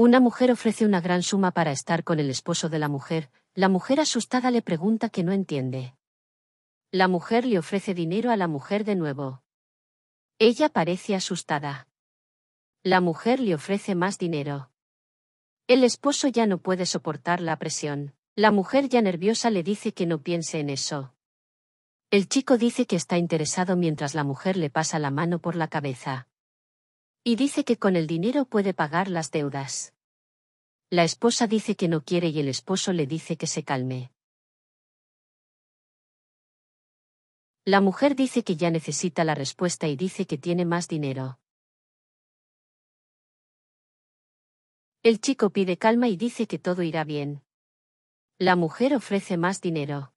Una mujer ofrece una gran suma para estar con el esposo de la mujer, la mujer asustada le pregunta que no entiende. La mujer le ofrece dinero a la mujer de nuevo. Ella parece asustada. La mujer le ofrece más dinero. El esposo ya no puede soportar la presión. La mujer ya nerviosa le dice que no piense en eso. El chico dice que está interesado mientras la mujer le pasa la mano por la cabeza y dice que con el dinero puede pagar las deudas. La esposa dice que no quiere y el esposo le dice que se calme. La mujer dice que ya necesita la respuesta y dice que tiene más dinero. El chico pide calma y dice que todo irá bien. La mujer ofrece más dinero.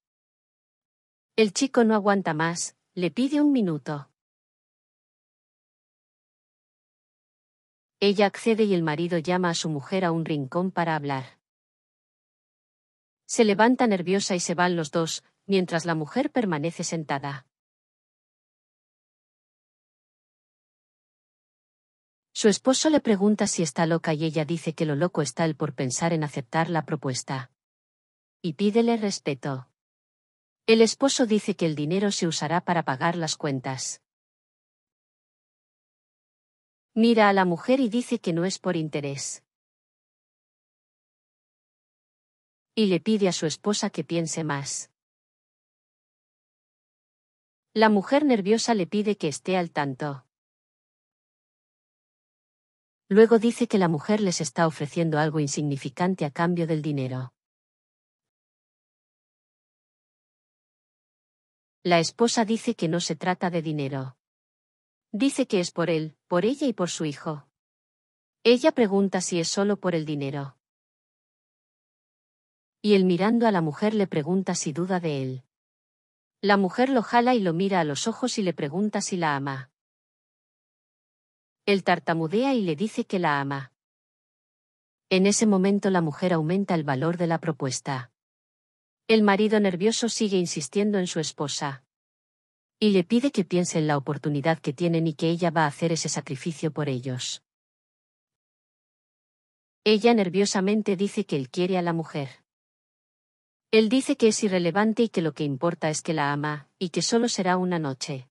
El chico no aguanta más, le pide un minuto. Ella accede y el marido llama a su mujer a un rincón para hablar. Se levanta nerviosa y se van los dos, mientras la mujer permanece sentada. Su esposo le pregunta si está loca y ella dice que lo loco está él por pensar en aceptar la propuesta. Y pídele respeto. El esposo dice que el dinero se usará para pagar las cuentas. Mira a la mujer y dice que no es por interés. Y le pide a su esposa que piense más. La mujer nerviosa le pide que esté al tanto. Luego dice que la mujer les está ofreciendo algo insignificante a cambio del dinero. La esposa dice que no se trata de dinero. Dice que es por él, por ella y por su hijo. Ella pregunta si es solo por el dinero. Y él mirando a la mujer le pregunta si duda de él. La mujer lo jala y lo mira a los ojos y le pregunta si la ama. Él tartamudea y le dice que la ama. En ese momento la mujer aumenta el valor de la propuesta. El marido nervioso sigue insistiendo en su esposa. Y le pide que piense en la oportunidad que tienen y que ella va a hacer ese sacrificio por ellos. Ella nerviosamente dice que él quiere a la mujer. Él dice que es irrelevante y que lo que importa es que la ama, y que solo será una noche.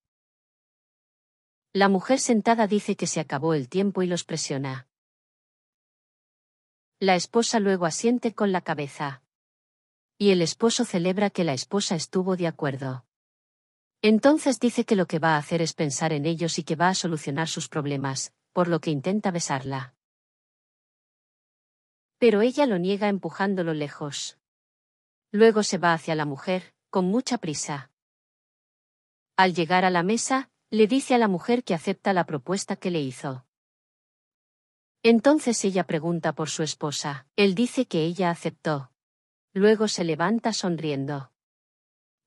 La mujer sentada dice que se acabó el tiempo y los presiona. La esposa luego asiente con la cabeza. Y el esposo celebra que la esposa estuvo de acuerdo. Entonces dice que lo que va a hacer es pensar en ellos y que va a solucionar sus problemas, por lo que intenta besarla. Pero ella lo niega empujándolo lejos. Luego se va hacia la mujer, con mucha prisa. Al llegar a la mesa, le dice a la mujer que acepta la propuesta que le hizo. Entonces ella pregunta por su esposa. Él dice que ella aceptó. Luego se levanta sonriendo.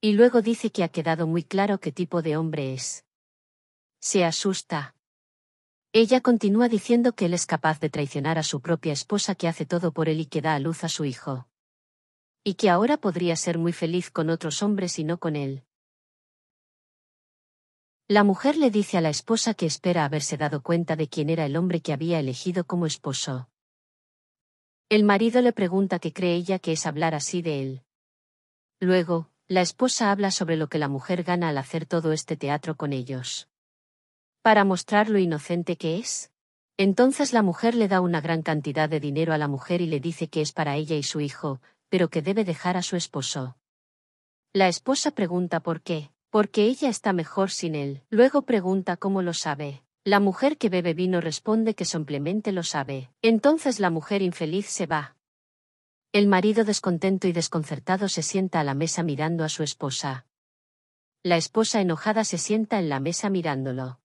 Y luego dice que ha quedado muy claro qué tipo de hombre es. Se asusta. Ella continúa diciendo que él es capaz de traicionar a su propia esposa que hace todo por él y que da a luz a su hijo. Y que ahora podría ser muy feliz con otros hombres y no con él. La mujer le dice a la esposa que espera haberse dado cuenta de quién era el hombre que había elegido como esposo. El marido le pregunta qué cree ella que es hablar así de él. Luego, la esposa habla sobre lo que la mujer gana al hacer todo este teatro con ellos. Para mostrar lo inocente que es. Entonces la mujer le da una gran cantidad de dinero a la mujer y le dice que es para ella y su hijo, pero que debe dejar a su esposo. La esposa pregunta por qué, porque ella está mejor sin él. Luego pregunta cómo lo sabe. La mujer que bebe vino responde que simplemente lo sabe. Entonces la mujer infeliz se va. El marido descontento y desconcertado se sienta a la mesa mirando a su esposa. La esposa enojada se sienta en la mesa mirándolo.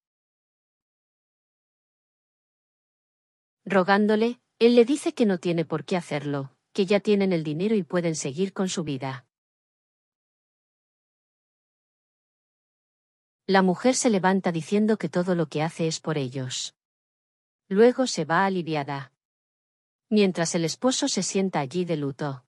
Rogándole, él le dice que no tiene por qué hacerlo, que ya tienen el dinero y pueden seguir con su vida. La mujer se levanta diciendo que todo lo que hace es por ellos. Luego se va aliviada mientras el esposo se sienta allí de luto.